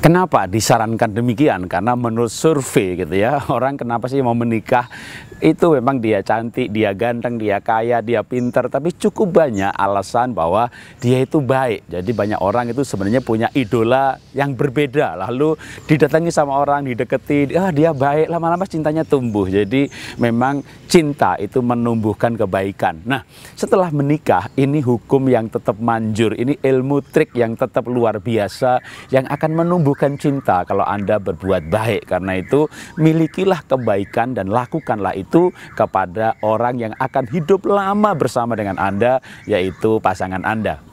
Kenapa disarankan demikian? Karena menurut survei gitu ya, orang kenapa sih mau menikah itu memang dia cantik, dia ganteng, dia kaya, dia pinter, tapi cukup banyak alasan bahwa dia itu baik. Jadi banyak orang itu sebenarnya punya idola yang berbeda. Lalu didatangi sama orang, dideketi, ah dia baik, lama-lama cintanya tumbuh. Jadi memang cinta itu menumbuhkan kebaikan. Nah, setelah menikah ini hukum yang tetap manjur, ini ilmu trik yang tetap luar biasa yang akan menumbuhkan cinta kalau Anda berbuat baik. Karena itu milikilah kebaikan dan lakukanlah itu itu kepada orang yang akan hidup lama bersama dengan Anda, yaitu pasangan Anda.